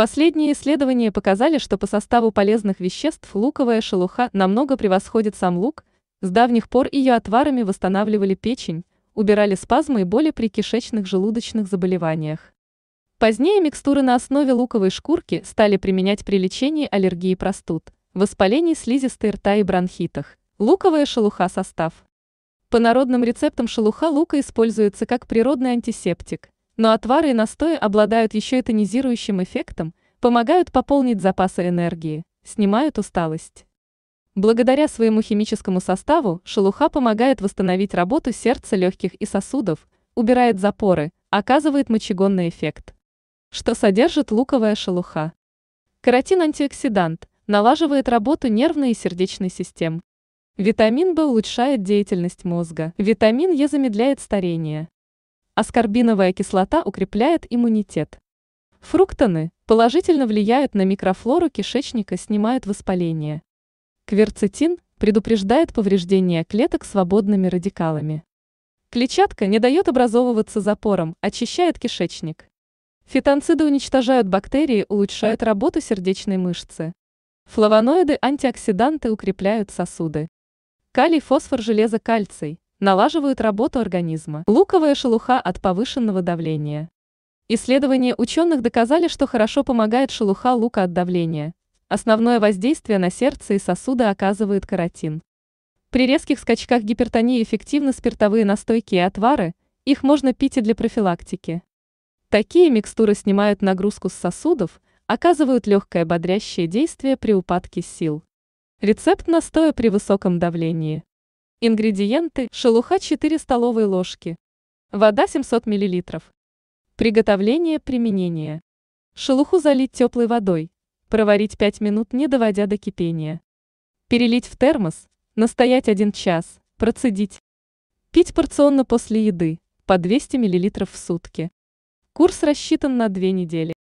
Последние исследования показали, что по составу полезных веществ луковая шелуха намного превосходит сам лук, с давних пор ее отварами восстанавливали печень, убирали спазмы и боли при кишечных желудочных заболеваниях. Позднее микстуры на основе луковой шкурки стали применять при лечении аллергии простуд, воспалений слизистой рта и бронхитах. Луковая шелуха состав. По народным рецептам шелуха лука используется как природный антисептик – но отвары и настои обладают еще и тонизирующим эффектом, помогают пополнить запасы энергии, снимают усталость. Благодаря своему химическому составу шелуха помогает восстановить работу сердца, легких и сосудов, убирает запоры, оказывает мочегонный эффект. Что содержит луковая шелуха? Каротин антиоксидант, налаживает работу нервной и сердечной систем. Витамин В улучшает деятельность мозга. Витамин Е замедляет старение. Аскорбиновая кислота укрепляет иммунитет. Фруктаны положительно влияют на микрофлору кишечника, снимают воспаление. Кверцетин предупреждает повреждение клеток свободными радикалами. Клетчатка не дает образовываться запором, очищает кишечник. Фитонциды уничтожают бактерии, улучшают работу сердечной мышцы. Флавоноиды, антиоксиданты укрепляют сосуды. Калий, фосфор, железо, кальций налаживают работу организма. Луковая шелуха от повышенного давления. Исследования ученых доказали, что хорошо помогает шелуха лука от давления. Основное воздействие на сердце и сосуды оказывает каротин. При резких скачках гипертонии эффективны спиртовые настойки и отвары, их можно пить и для профилактики. Такие микстуры снимают нагрузку с сосудов, оказывают легкое бодрящее действие при упадке сил. Рецепт настоя при высоком давлении. Ингредиенты – шелуха 4 столовые ложки. Вода 700 мл. Приготовление применение Шелуху залить теплой водой. Проварить 5 минут, не доводя до кипения. Перелить в термос. Настоять 1 час. Процедить. Пить порционно после еды, по 200 мл в сутки. Курс рассчитан на 2 недели.